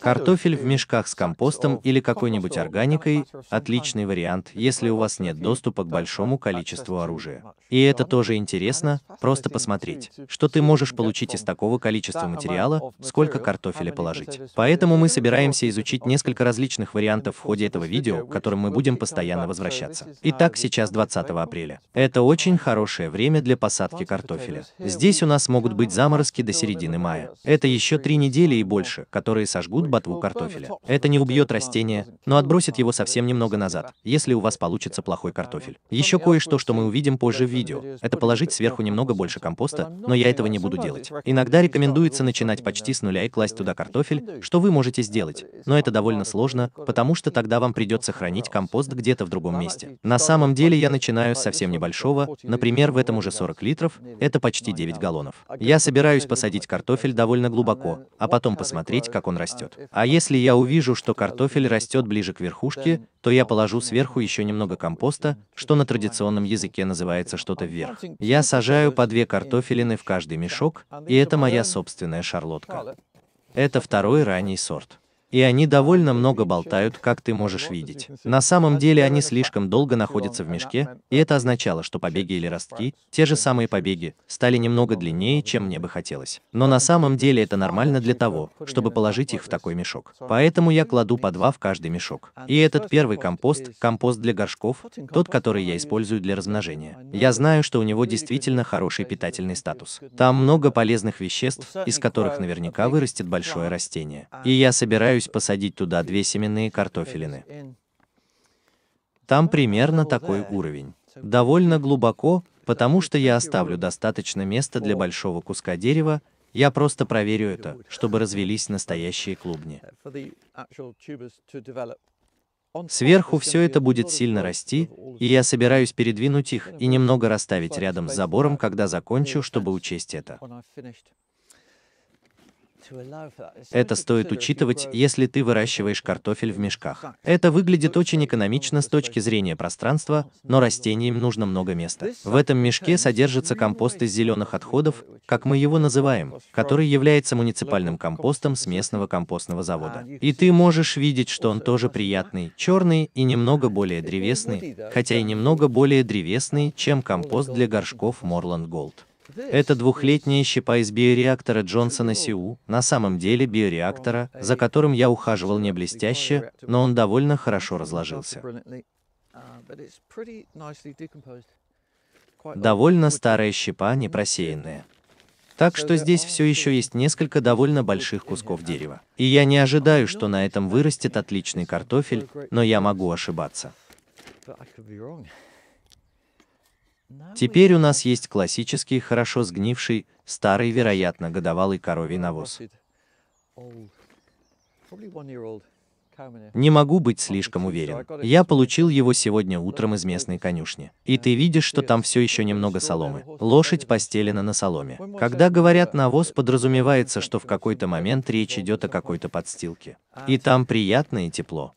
Картофель в мешках с компостом или какой-нибудь органикой – отличный вариант, если у вас нет доступа к большому количеству оружия. И это тоже интересно, просто посмотреть, что ты можешь получить из такого количества материала, сколько картофеля положить. Поэтому мы собираемся изучить несколько различных вариантов в ходе этого видео, к которым мы будем постоянно возвращаться. Итак, сейчас 20 апреля. Это очень хорошее время для посадки картофеля. Здесь у нас могут быть заморозки до середины мая. Это еще три недели и больше, которые сожгут ботву картофеля. Это не убьет растение, но отбросит его совсем немного назад, если у вас получится плохой картофель. Еще кое-что, что мы увидим позже в видео, это положить сверху немного больше компоста, но я этого не буду делать. Иногда рекомендуется начинать почти с нуля и класть туда картофель, что вы можете сделать, но это довольно сложно, потому что тогда вам придется хранить компост где-то в другом месте. На самом деле я начинаю с совсем небольшого, например, в этом уже 40 литров, это почти 9 галлонов. Я собираюсь посадить картофель довольно глубоко, а потом посмотреть, как он растет. А если я увижу, что картофель растет ближе к верхушке, то я положу сверху еще немного компоста, что на традиционном языке называется что-то вверх. Я сажаю по две картофелины в каждый мешок, и это моя собственная шарлотка. Это второй ранний сорт. И они довольно много болтают, как ты можешь видеть. На самом деле они слишком долго находятся в мешке, и это означало, что побеги или ростки, те же самые побеги, стали немного длиннее, чем мне бы хотелось. Но на самом деле это нормально для того, чтобы положить их в такой мешок. Поэтому я кладу по два в каждый мешок. И этот первый компост, компост для горшков, тот, который я использую для размножения. Я знаю, что у него действительно хороший питательный статус. Там много полезных веществ, из которых наверняка вырастет большое растение. И я собираю собираюсь посадить туда две семенные картофелины. Там примерно такой уровень. Довольно глубоко, потому что я оставлю достаточно места для большого куска дерева, я просто проверю это, чтобы развелись настоящие клубни. Сверху все это будет сильно расти, и я собираюсь передвинуть их и немного расставить рядом с забором, когда закончу, чтобы учесть это. Это стоит учитывать, если ты выращиваешь картофель в мешках. Это выглядит очень экономично с точки зрения пространства, но растениям нужно много места. В этом мешке содержится компост из зеленых отходов, как мы его называем, который является муниципальным компостом с местного компостного завода. И ты можешь видеть, что он тоже приятный, черный и немного более древесный, хотя и немного более древесный, чем компост для горшков Moreland Gold. Это двухлетняя щепа из биореактора Джонсона Сиу, на самом деле биореактора, за которым я ухаживал не блестяще, но он довольно хорошо разложился. Довольно старая щепа, не просеянная. Так что здесь все еще есть несколько довольно больших кусков дерева. И я не ожидаю, что на этом вырастет отличный картофель, но я могу ошибаться. Теперь у нас есть классический, хорошо сгнивший, старый, вероятно, годовалый коровий навоз. Не могу быть слишком уверен. Я получил его сегодня утром из местной конюшни. И ты видишь, что там все еще немного соломы. Лошадь постелена на соломе. Когда говорят навоз, подразумевается, что в какой-то момент речь идет о какой-то подстилке. И там приятно и тепло.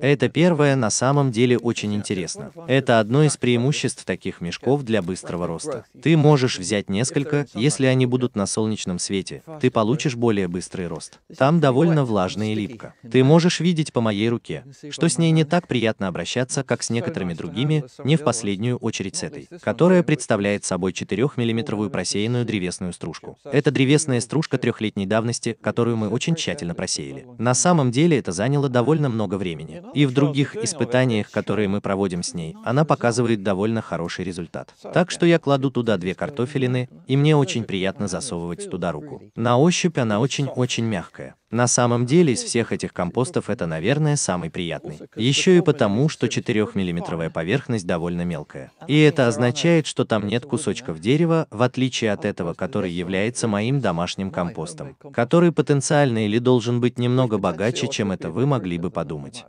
Это первое на самом деле очень интересно. Это одно из преимуществ таких мешков для быстрого роста. Ты можешь взять несколько, если они будут на солнечном свете, ты получишь более быстрый рост. Там довольно влажно и липко. Ты можешь видеть по моей руке, что с ней не так приятно обращаться, как с некоторыми другими, не в последнюю очередь с этой, которая представляет собой 4-миллиметровую просеянную древесную стружку. Это древесная стружка трехлетней давности, которую мы очень тщательно просеяли. На самом деле это заняло довольно много много времени. Ну, и в других испытаниях, которые мы проводим с ней, она показывает довольно хороший результат. Так что я кладу туда две картофелины, и мне очень приятно засовывать туда руку. На ощупь она очень-очень мягкая. На самом деле из всех этих компостов это, наверное, самый приятный. Еще и потому, что 4-миллиметровая поверхность довольно мелкая. И это означает, что там нет кусочков дерева, в отличие от этого, который является моим домашним компостом, который потенциально или должен быть немного богаче, чем это вы могли бы подумать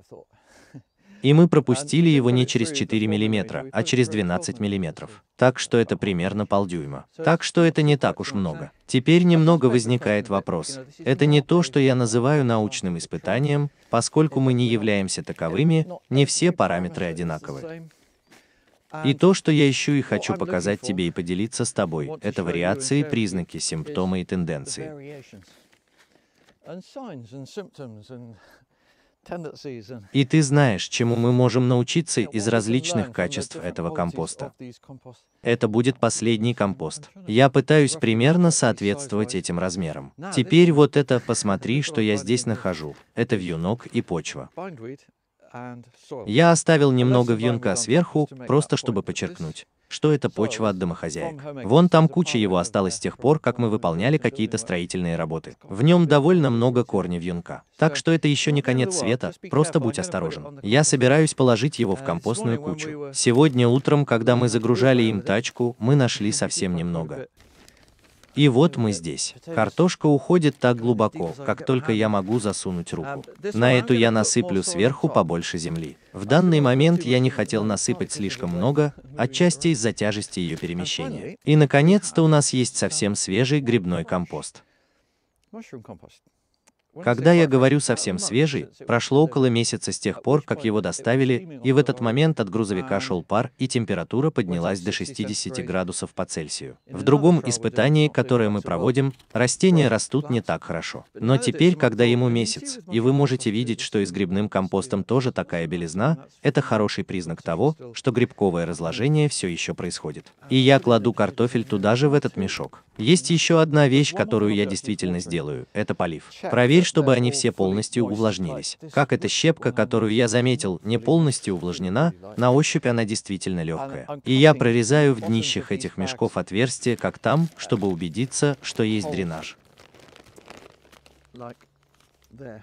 и мы пропустили его не через 4 мм, а через 12 мм. Так что это примерно полдюйма. Так что это не так уж много. Теперь немного возникает вопрос. Это не то, что я называю научным испытанием, поскольку мы не являемся таковыми, не все параметры одинаковы. И то, что я ищу и хочу показать тебе и поделиться с тобой, это вариации, признаки, симптомы и тенденции. И ты знаешь, чему мы можем научиться из различных качеств этого компоста. Это будет последний компост. Я пытаюсь примерно соответствовать этим размерам. Теперь вот это, посмотри, что я здесь нахожу. Это вьюнок и почва. Я оставил немного вьюнка сверху, просто чтобы подчеркнуть что это почва от домохозяек. Вон там куча его осталось с тех пор, как мы выполняли какие-то строительные работы. В нем довольно много корней вьюнка. Так что это еще не конец света, просто будь осторожен. Я собираюсь положить его в компостную кучу. Сегодня утром, когда мы загружали им тачку, мы нашли совсем немного. И вот мы здесь. Картошка уходит так глубоко, как только я могу засунуть руку. На эту я насыплю сверху побольше земли. В данный момент я не хотел насыпать слишком много, отчасти из-за тяжести ее перемещения. И наконец-то у нас есть совсем свежий грибной компост. Когда я говорю совсем свежий, прошло около месяца с тех пор, как его доставили, и в этот момент от грузовика шел пар, и температура поднялась до 60 градусов по Цельсию. В другом испытании, которое мы проводим, растения растут не так хорошо. Но теперь, когда ему месяц, и вы можете видеть, что и с грибным компостом тоже такая белизна, это хороший признак того, что грибковое разложение все еще происходит. И я кладу картофель туда же в этот мешок. Есть еще одна вещь, которую я действительно сделаю, это полив. Проверь, чтобы они все полностью увлажнились. Как эта щепка, которую я заметил, не полностью увлажнена, на ощупь она действительно легкая. И я прорезаю в днищах этих мешков отверстие, как там, чтобы убедиться, что есть дренаж. Like there.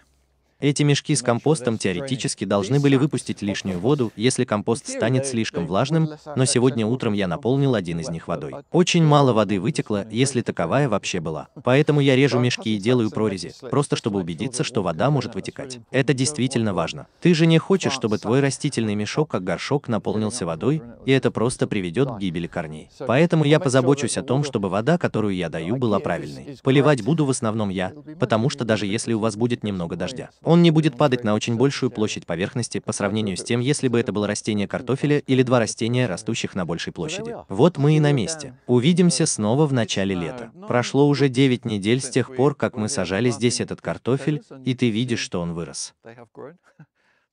Эти мешки с компостом теоретически должны были выпустить лишнюю воду, если компост станет слишком влажным, но сегодня утром я наполнил один из них водой. Очень мало воды вытекло, если таковая вообще была. Поэтому я режу мешки и делаю прорези, просто чтобы убедиться, что вода может вытекать. Это действительно важно. Ты же не хочешь, чтобы твой растительный мешок как горшок наполнился водой, и это просто приведет к гибели корней. Поэтому я позабочусь о том, чтобы вода, которую я даю, была правильной. Поливать буду в основном я, потому что даже если у вас будет немного дождя, он не будет падать на очень большую площадь поверхности по сравнению с тем, если бы это было растение картофеля или два растения, растущих на большей площади. Вот мы и на месте. Увидимся снова в начале лета. Прошло уже 9 недель с тех пор, как мы сажали здесь этот картофель, и ты видишь, что он вырос.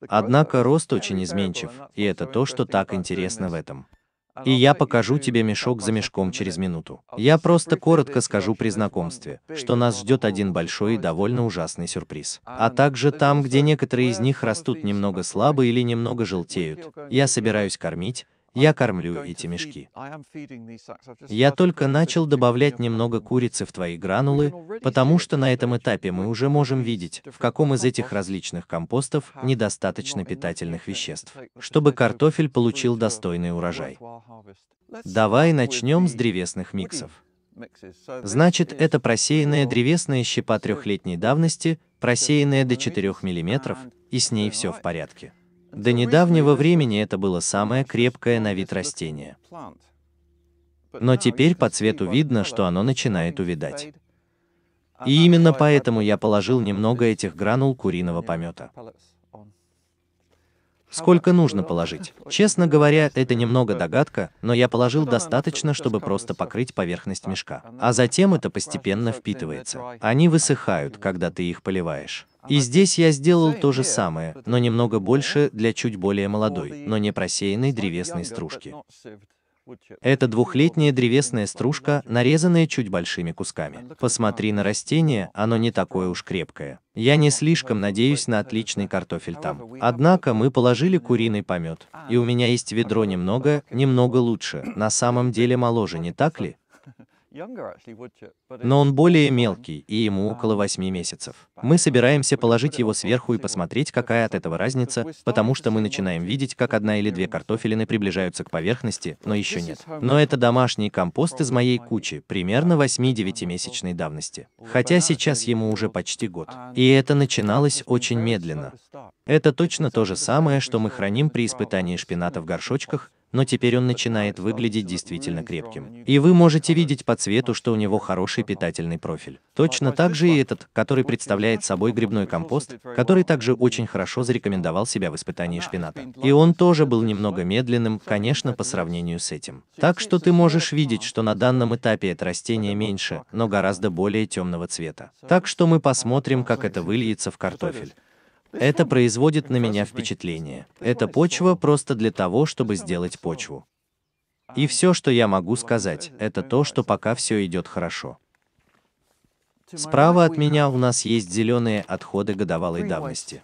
Однако рост очень изменчив, и это то, что так интересно в этом и я покажу тебе мешок за мешком через минуту. Я просто коротко скажу при знакомстве, что нас ждет один большой и довольно ужасный сюрприз. А, а также там, где некоторые из них растут немного слабо или немного желтеют, я собираюсь кормить, я кормлю эти мешки. Я только начал добавлять немного курицы в твои гранулы, потому что на этом этапе мы уже можем видеть, в каком из этих различных компостов недостаточно питательных веществ, чтобы картофель получил достойный урожай. Давай начнем с древесных миксов. Значит, это просеянная древесная щепа трехлетней давности, просеянная до 4 мм, и с ней все в порядке. До недавнего времени это было самое крепкое на вид растение. Но теперь по цвету видно, что оно начинает увидать. И именно поэтому я положил немного этих гранул куриного помета. Сколько нужно положить? Честно говоря, это немного догадка, но я положил достаточно, чтобы просто покрыть поверхность мешка. А затем это постепенно впитывается. Они высыхают, когда ты их поливаешь. И здесь я сделал то же самое, но немного больше для чуть более молодой, но не просеянной древесной стружки. Это двухлетняя древесная стружка, нарезанная чуть большими кусками. Посмотри на растение, оно не такое уж крепкое. Я не слишком надеюсь на отличный картофель там. Однако мы положили куриный помет, и у меня есть ведро немного, немного лучше, на самом деле моложе, не так ли? но он более мелкий, и ему около 8 месяцев. Мы собираемся положить его сверху и посмотреть, какая от этого разница, потому что мы начинаем видеть, как одна или две картофелины приближаются к поверхности, но еще нет. Но это домашний компост из моей кучи, примерно 8-9-месячной давности. Хотя сейчас ему уже почти год. И это начиналось очень медленно. Это точно то же самое, что мы храним при испытании шпината в горшочках, но теперь он начинает выглядеть действительно крепким. И вы можете видеть по цвету, что у него хороший хороший питательный профиль. Точно так же и этот, который представляет собой грибной компост, который также очень хорошо зарекомендовал себя в испытании шпината. И он тоже был немного медленным, конечно, по сравнению с этим. Так что ты можешь видеть, что на данном этапе это растение меньше, но гораздо более темного цвета. Так что мы посмотрим, как это выльется в картофель. Это производит на меня впечатление. Эта почва просто для того, чтобы сделать почву. И все, что я могу сказать, это то, что пока все идет хорошо. Справа от меня у нас есть зеленые отходы годовалой давности.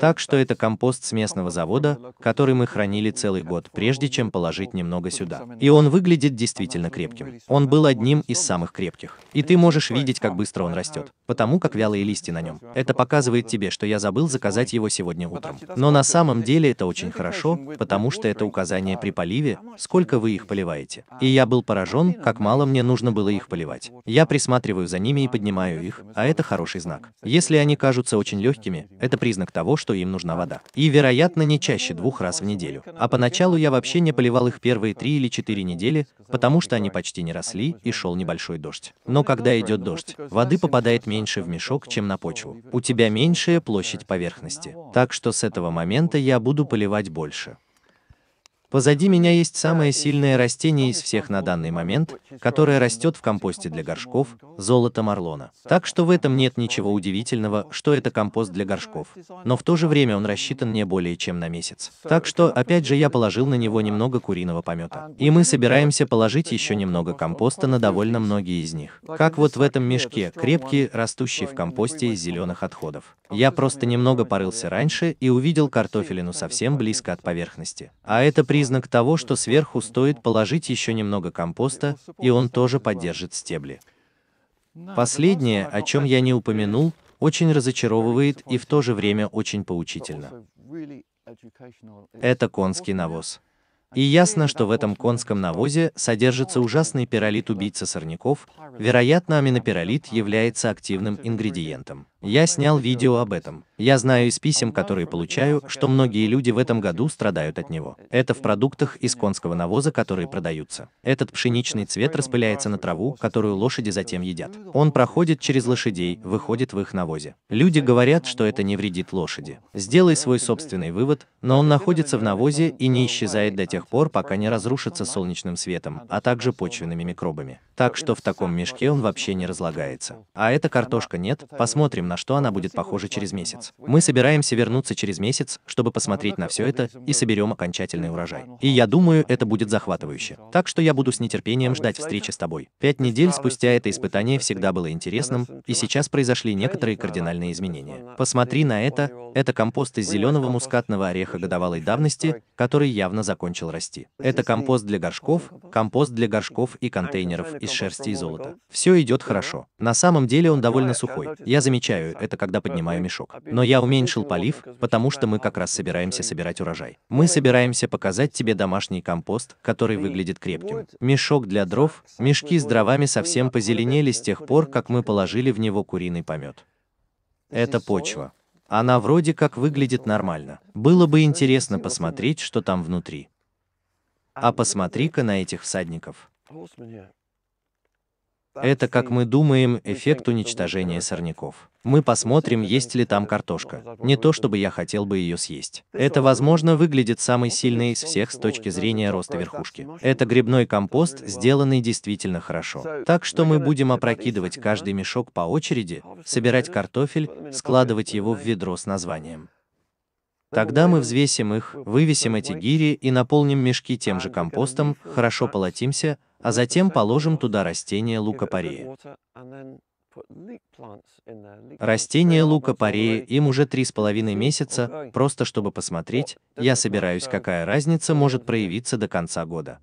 Так что это компост с местного завода, который мы хранили целый год, прежде чем положить немного сюда. И он выглядит действительно крепким. Он был одним из самых крепких. И ты можешь видеть, как быстро он растет, потому как вялые листья на нем. Это показывает тебе, что я забыл заказать его сегодня утром. Но на самом деле это очень хорошо, потому что это указание при поливе, сколько вы их поливаете. И я был поражен, как мало мне нужно было их поливать. Я присматриваю за ними и поднимаю их, а это хороший знак. Если они кажутся очень легкими, это признак того, что им нужна вода. И, вероятно, не чаще двух раз в неделю. А поначалу я вообще не поливал их первые три или четыре недели, потому что они почти не росли и шел небольшой дождь. Но когда идет дождь, воды попадает меньше в мешок, чем на почву. У тебя меньшая площадь поверхности. Так что с этого момента я буду поливать больше. Позади меня есть самое сильное растение из всех на данный момент, которое растет в компосте для горшков, золото марлона. Так что в этом нет ничего удивительного, что это компост для горшков. Но в то же время он рассчитан не более чем на месяц. Так что, опять же, я положил на него немного куриного помета. И мы собираемся положить еще немного компоста на довольно многие из них. Как вот в этом мешке, крепкие, растущие в компосте из зеленых отходов. Я просто немного порылся раньше и увидел картофелину совсем близко от поверхности. А это при признак того, что сверху стоит положить еще немного компоста, и он тоже поддержит стебли. Последнее, о чем я не упомянул, очень разочаровывает и в то же время очень поучительно. Это конский навоз. И ясно, что в этом конском навозе содержится ужасный пиролит убийца сорняков, вероятно, аминопиролит является активным ингредиентом. Я снял видео об этом. Я знаю из писем, которые получаю, что многие люди в этом году страдают от него. Это в продуктах из конского навоза, которые продаются. Этот пшеничный цвет распыляется на траву, которую лошади затем едят. Он проходит через лошадей, выходит в их навозе. Люди говорят, что это не вредит лошади. Сделай свой собственный вывод, но он находится в навозе и не исчезает до тех пор, пока не разрушится солнечным светом, а также почвенными микробами. Так что в таком мешке он вообще не разлагается. А эта картошка нет, посмотрим, на что она будет похожа через месяц. Мы собираемся вернуться через месяц, чтобы посмотреть на все это и соберем окончательный урожай. И я думаю, это будет захватывающе. Так что я буду с нетерпением ждать встречи с тобой. Пять недель спустя это испытание всегда было интересным, и сейчас произошли некоторые кардинальные изменения. Посмотри на это, это компост из зеленого мускатного ореха годовалой давности, который явно закончил расти. Это компост для горшков, компост для горшков и контейнеров из из шерсти и золота. Все идет хорошо. На самом деле он довольно сухой. Я замечаю это, когда поднимаю мешок. Но я уменьшил полив, потому что мы как раз собираемся собирать урожай. Ну мы собираемся показать тебе домашний компост, который выглядит крепким. Мешок для дров, мешки с дровами совсем позеленели с тех пор, как мы положили в него куриный помет. Это почва. Она вроде как выглядит нормально. Было бы интересно посмотреть, что там внутри. А, а посмотри-ка на этих всадников. Это, как мы думаем, эффект уничтожения сорняков. Мы посмотрим, есть ли там картошка. Не то, чтобы я хотел бы ее съесть. Это, возможно, выглядит самой сильной из всех с точки зрения роста верхушки. Это грибной компост, сделанный действительно хорошо. Так что мы будем опрокидывать каждый мешок по очереди, собирать картофель, складывать его в ведро с названием. Тогда мы взвесим их, вывесим эти гири и наполним мешки тем же компостом, хорошо полотимся, а затем положим туда растения лукопарея. Растения лукопарея им уже три с половиной месяца, просто чтобы посмотреть, я собираюсь, какая разница может проявиться до конца года.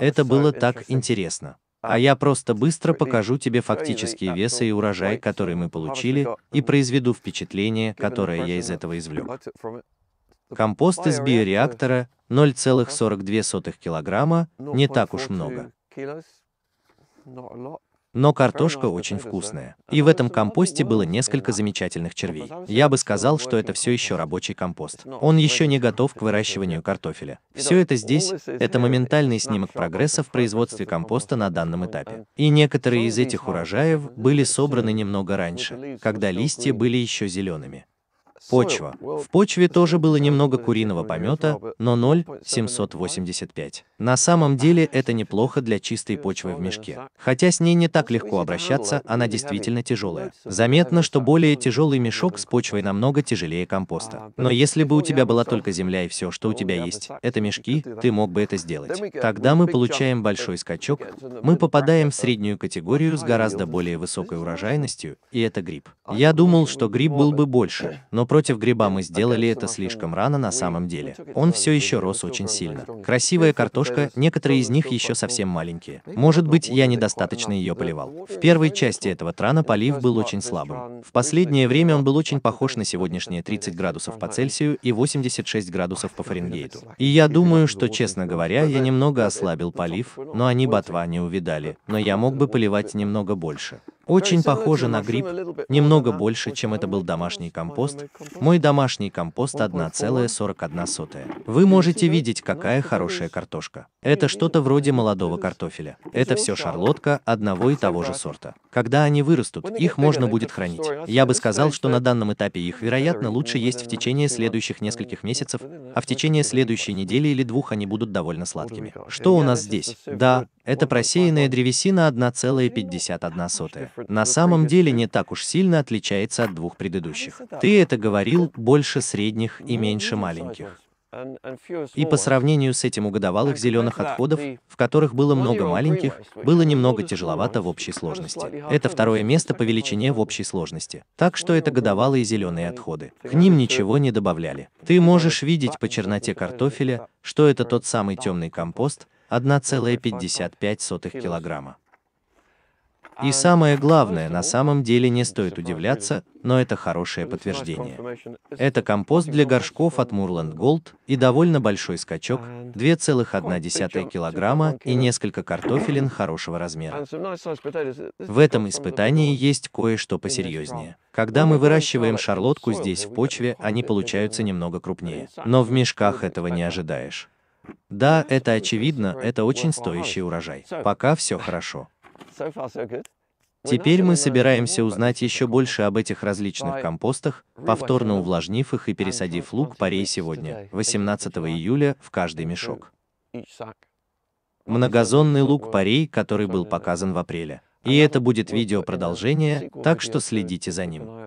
Это было так интересно. А я просто быстро покажу тебе фактические весы ну, и урожай, который мы получили, и произведу впечатление, которое я из этого извлек. Компост из биореактора 0,42 килограмма, не так уж много. Но картошка очень а? вкусная. А И в ну, этом компосте было ну, несколько замечательных ну, червей. Я бы сказал, что это все еще рабочий компост. Он еще не готов к выращиванию картофеля. Все это здесь, это моментальный снимок прогресса в производстве компоста на данном этапе. И некоторые из этих урожаев были собраны немного раньше, когда листья были еще зелеными. Почва. В почве тоже было немного куриного помета, но 0,785. На самом деле это неплохо для чистой почвы в мешке. Хотя с ней не так легко обращаться, она действительно тяжелая. Заметно, что более тяжелый мешок с почвой намного тяжелее компоста. Но если бы у тебя была только земля и все, что у тебя есть, это мешки, ты мог бы это сделать. Тогда мы получаем большой скачок, мы попадаем в среднюю категорию с гораздо более высокой урожайностью, и это гриб. Я думал, что гриб был бы больше, но Против гриба мы сделали это слишком рано на самом ну деле. Он все еще рос очень сильно. Красивая картошка, некоторые из них еще совсем маленькие. Может быть, я недостаточно ее поливал. В первой части этого трана полив был очень слабым. В последнее время он был очень похож на сегодняшние 30 градусов по Цельсию и 86 градусов по Фаренгейту. И я думаю, что, честно говоря, я немного ослабил ну полив, ну но они ботва не увидали, но я мог бы поливать немного больше. Очень похоже на гриб, немного больше, чем это был домашний компост. Мой домашний компост 1,41. Вы можете видеть, какая хорошая картошка. Это что-то вроде молодого картофеля. Это все шарлотка одного и того же сорта. Когда они вырастут, их можно будет хранить. Я бы сказал, что на данном этапе их, вероятно, лучше есть в течение следующих нескольких месяцев, а в течение следующей недели или двух они будут довольно сладкими. Что у нас здесь? Да, это просеянная древесина 1,51. На самом деле не так уж сильно отличается от двух предыдущих. Ты это говорил, больше средних и меньше маленьких. И по сравнению с этим у годовалых зеленых отходов, в которых было много маленьких, было немного тяжеловато в общей сложности. Это второе место по величине в общей сложности. Так что это годовалые зеленые отходы. К ним ничего не добавляли. Ты можешь видеть по черноте картофеля, что это тот самый темный компост, 1,55 килограмма. А и самое главное, на самом деле не стоит удивляться, но это хорошее подтверждение. Это компост для горшков от Мурланд Gold и довольно большой скачок, 2,1 килограмма и несколько картофелин хорошего размера. В этом испытании есть кое-что посерьезнее. Когда мы выращиваем шарлотку здесь в почве, они получаются немного крупнее. Но в мешках этого не ожидаешь. Да, это очевидно, это очень стоящий урожай. Пока все хорошо. Теперь мы собираемся узнать еще больше об этих различных компостах, повторно увлажнив их и пересадив лук парей сегодня, 18 июля, в каждый мешок. Многозонный лук парей, который был показан в апреле. И это будет видео продолжение, так что следите за ним.